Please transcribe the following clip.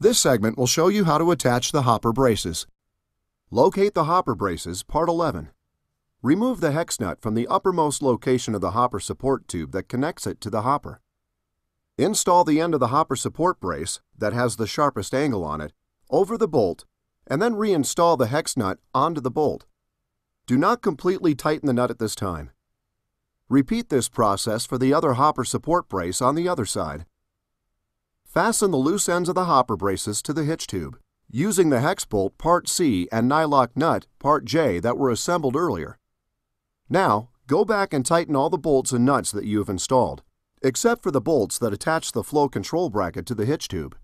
This segment will show you how to attach the hopper braces. Locate the hopper braces, part 11. Remove the hex nut from the uppermost location of the hopper support tube that connects it to the hopper. Install the end of the hopper support brace that has the sharpest angle on it over the bolt and then reinstall the hex nut onto the bolt. Do not completely tighten the nut at this time. Repeat this process for the other hopper support brace on the other side. Fasten the loose ends of the hopper braces to the hitch tube, using the hex bolt Part C and Nylock nut Part J that were assembled earlier. Now, go back and tighten all the bolts and nuts that you have installed, except for the bolts that attach the flow control bracket to the hitch tube.